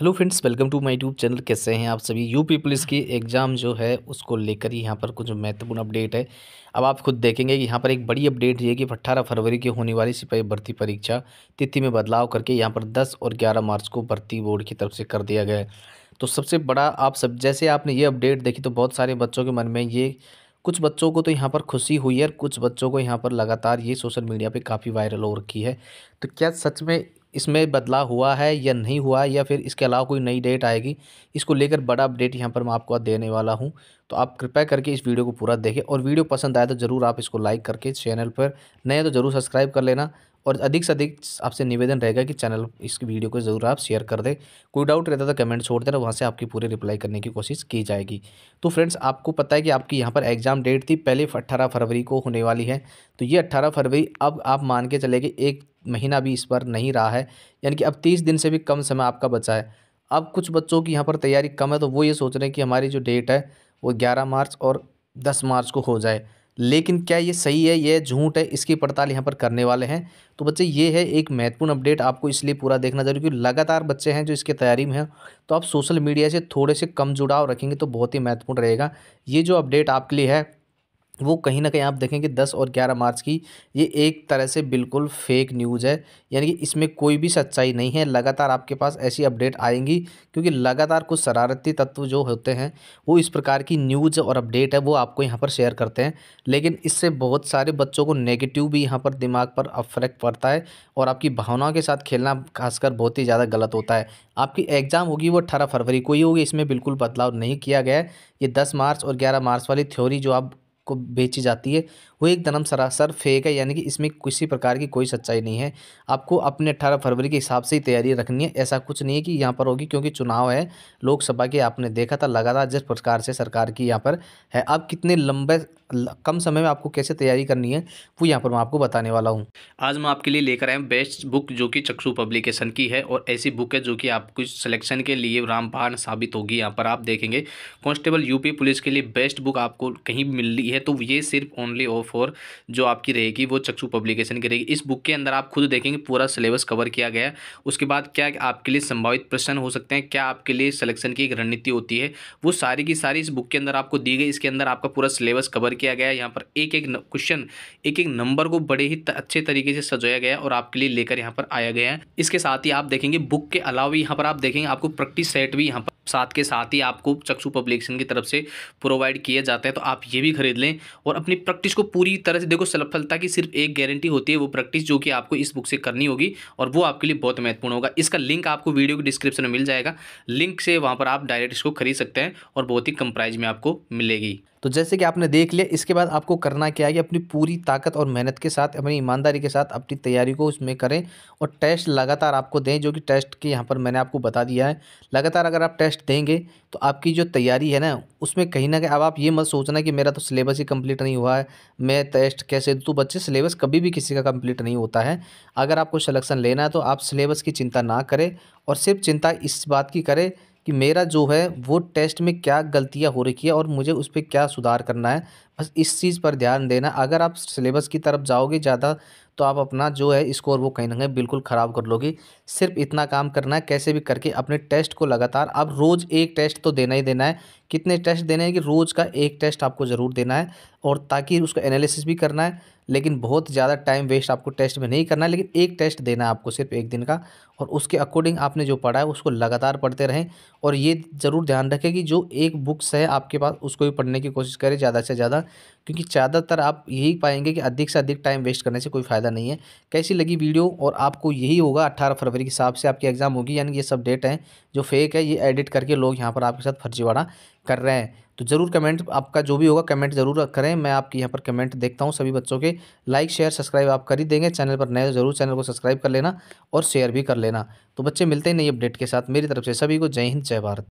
hello friends welcome to my YouTube channel कैसे हैं आप सभी यूपी पुलिस की एग्ज़ाम जो है उसको लेकर ही यहाँ पर कुछ महत्वपूर्ण अपडेट है अब आप खुद देखेंगे कि यहाँ पर एक बड़ी अपडेट ये कि अट्ठारह फरवरी की होने वाली सिपाही भर्ती परीक्षा तिथि में बदलाव करके यहाँ पर 10 और 11 मार्च को भर्ती बोर्ड की तरफ से कर दिया गया है तो सबसे बड़ा आप सब जैसे आपने ये अपडेट देखी तो बहुत सारे बच्चों के मन में ये कुछ बच्चों को तो यहाँ पर खुशी हुई है और कुछ बच्चों को यहाँ पर लगातार ये सोशल मीडिया पे काफ़ी वायरल हो रखी है तो क्या सच में इसमें बदलाव हुआ है या नहीं हुआ है या फिर इसके अलावा कोई नई डेट आएगी इसको लेकर बड़ा अपडेट यहाँ पर मैं आपको देने वाला हूँ तो आप कृपया करके इस वीडियो को पूरा देखें और वीडियो पसंद आए तो ज़रूर आप इसको लाइक करके चैनल पर नए तो ज़रूर सब्सक्राइब कर लेना और अधिक से अधिक आपसे निवेदन रहेगा कि चैनल इस वीडियो को ज़रूर आप शेयर कर दें कोई डाउट रहता तो कमेंट छोड़ देना वहाँ से आपकी पूरी रिप्लाई करने की कोशिश की जाएगी तो फ्रेंड्स आपको पता है कि आपकी यहाँ पर एग्ज़ाम डेट थी पहले अट्ठारह फरवरी को होने वाली है तो ये अट्ठारह फरवरी अब आप मान के चले कि एक महीना भी इस पर नहीं रहा है यानी कि अब तीस दिन से भी कम समय आपका बचा है अब कुछ बच्चों की यहाँ पर तैयारी कम है तो वो ये सोच रहे हैं कि हमारी जो डेट है वो ग्यारह मार्च और दस मार्च को हो जाए लेकिन क्या ये सही है ये झूठ है इसकी पड़ताल यहाँ पर करने वाले हैं तो बच्चे ये है एक महत्वपूर्ण अपडेट आपको इसलिए पूरा देखना जरूरी क्योंकि लगातार बच्चे हैं जो इसके तैयारी में हैं तो आप सोशल मीडिया से थोड़े से कम जुड़ाव रखेंगे तो बहुत ही महत्वपूर्ण रहेगा ये जो अपडेट आपके लिए है वो कहीं ना कहीं आप देखें कि दस और ग्यारह मार्च की ये एक तरह से बिल्कुल फेक न्यूज़ है यानी कि इसमें कोई भी सच्चाई नहीं है लगातार आपके पास ऐसी अपडेट आएंगी क्योंकि लगातार कुछ शरारती तत्व जो होते हैं वो इस प्रकार की न्यूज़ और अपडेट है वो आपको यहाँ पर शेयर करते हैं लेकिन इससे बहुत सारे बच्चों को नेगेटिव भी यहाँ पर दिमाग पर फर्क पड़ता है और आपकी भावनाओं के साथ खेलना खासकर बहुत ही ज़्यादा गलत होता है आपकी एग्ज़ाम होगी वो अट्ठारह फरवरी को ही होगी इसमें बिल्कुल बदलाव नहीं किया गया है ये दस मार्च और ग्यारह मार्च वाली थ्योरी जो आप को बेची जाती है वो एक धर्म सरासर फेक है यानी कि इसमें किसी प्रकार की कोई सच्चाई नहीं है आपको अपने अट्ठारह फरवरी के हिसाब से ही तैयारी रखनी है ऐसा कुछ नहीं है कि यहाँ पर होगी क्योंकि चुनाव है लोकसभा के आपने देखा था लगातार जिस प्रकार से सरकार की यहाँ पर है आप कितने लंबे कम समय में आपको कैसे तैयारी करनी है वो यहाँ पर मैं आपको बताने वाला हूँ आज मैं आपके लिए लेकर आया बेस्ट बुक जो कि चक्षु पब्लिकेशन की है और ऐसी बुक है जो कि आपको सिलेक्शन के लिए रामपाण साबित होगी यहाँ पर आप देखेंगे कॉन्स्टेबल यूपी पुलिस के लिए बेस्ट बुक आपको कहीं मिल रही है तो ये सिर्फ ओनली और जो आपकी रहेगी वो चक्षु पब्लिकेशन की रहेगी इस बुक के अंदर आप खुद देखेंगे पूरा सिलेबस कवर किया गया उसके बाद क्या आपके लिए संभावित प्रश्न हो सकते हैं क्या आपके लिए सिलेक्शन की एक रणनीति होती है वो सारी की सारी इस बुक के अंदर आपको दी गई इसके अंदर आपका पूरा सिलेबस कवर किया गया यहाँ पर एक एक क्वेश्चन एक एक नंबर को बड़े ही अच्छे तरीके से सजाया गया और आपके लिए लेकर यहाँ पर आया गया है इसके साथ ही आप देखेंगे बुक के अलावा यहाँ पर आप देखेंगे आपको प्रैक्टिस सेट भी यहाँ पर साथ के साथ ही आपको चक्षु पब्लिकेशन की तरफ से प्रोवाइड किया जाता है तो आप ये भी खरीद लें और अपनी प्रैक्टिस को पूरी तरह से देखो सफलता की सिर्फ एक गारंटी होती है वो प्रैक्टिस जो कि आपको इस बुक से करनी होगी और वो आपके लिए बहुत महत्वपूर्ण होगा इसका लिंक आपको वीडियो के डिस्क्रिप्शन में मिल जाएगा लिंक से वहाँ पर आप डायरेक्ट इसको खरीद सकते हैं और बहुत ही कम प्राइज में आपको मिलेगी तो जैसे कि आपने देख लिया इसके बाद आपको करना क्या है कि अपनी पूरी ताकत और मेहनत के साथ अपनी ईमानदारी के साथ अपनी तैयारी को उसमें करें और टेस्ट लगातार आपको दें जो कि टेस्ट के यहाँ पर मैंने आपको बता दिया है लगातार अगर आप टेस्ट टेस्ट देंगे तो आपकी जो तैयारी है ना उसमें कहीं ना कहीं अब आप ये मत सोचना कि मेरा तो सिलेबस ही कंप्लीट नहीं हुआ है मैं टेस्ट कैसे तो बच्चे सिलेबस कभी भी किसी का कंप्लीट नहीं होता है अगर आपको सिलेक्शन लेना है तो आप सिलेबस की चिंता ना करें और सिर्फ चिंता इस बात की करें कि मेरा जो है वो टेस्ट में क्या गलतियाँ हो रखी है और मुझे उस पर क्या सुधार करना है बस इस चीज़ पर ध्यान देना अगर आप सिलेबस की तरफ जाओगे ज़्यादा तो आप अपना जो है स्कोर वो कहीं ना कहीं बिल्कुल ख़राब कर लोगी सिर्फ इतना काम करना है कैसे भी करके अपने टेस्ट को लगातार आप रोज़ एक टेस्ट तो देना ही देना है कितने टेस्ट देने हैं कि रोज़ का एक टेस्ट आपको ज़रूर देना है और ताकि उसका एनालिसिस भी करना है लेकिन बहुत ज़्यादा टाइम वेस्ट आपको टेस्ट में नहीं करना है लेकिन एक टेस्ट देना है आपको सिर्फ एक दिन का और उसके अकॉर्डिंग आपने जो पढ़ा है उसको लगातार पढ़ते रहें और ये ज़रूर ध्यान रखें कि जो एक बुक्स है आपके पास उसको भी पढ़ने की कोशिश करें ज़्यादा से ज़्यादा क्योंकि ज़्यादातर आप यही पाएंगे कि अधिक से अधिक टाइम वेस्ट करने से कोई फ़ायदा फ़ायदा नहीं है कैसी लगी वीडियो और आपको यही होगा अट्ठारह फरवरी के हिसाब से आपकी एग्ज़ाम होगी यानी ये सब डेट हैं जो फेक है ये एडिट करके लोग यहाँ पर आपके साथ फर्जीवाड़ा कर रहे हैं तो ज़रूर कमेंट आपका जो भी होगा कमेंट ज़रूर करें मैं आपके यहाँ पर कमेंट देखता हूँ सभी बच्चों के लाइक शेयर सब्सक्राइब आप कर ही देंगे चैनल पर नए ज़रूर चैनल को सब्सक्राइब कर लेना और शेयर भी कर लेना तो बच्चे मिलते ही नई अपडेट के साथ मेरी तरफ से सभी को जय हिंद जय भारत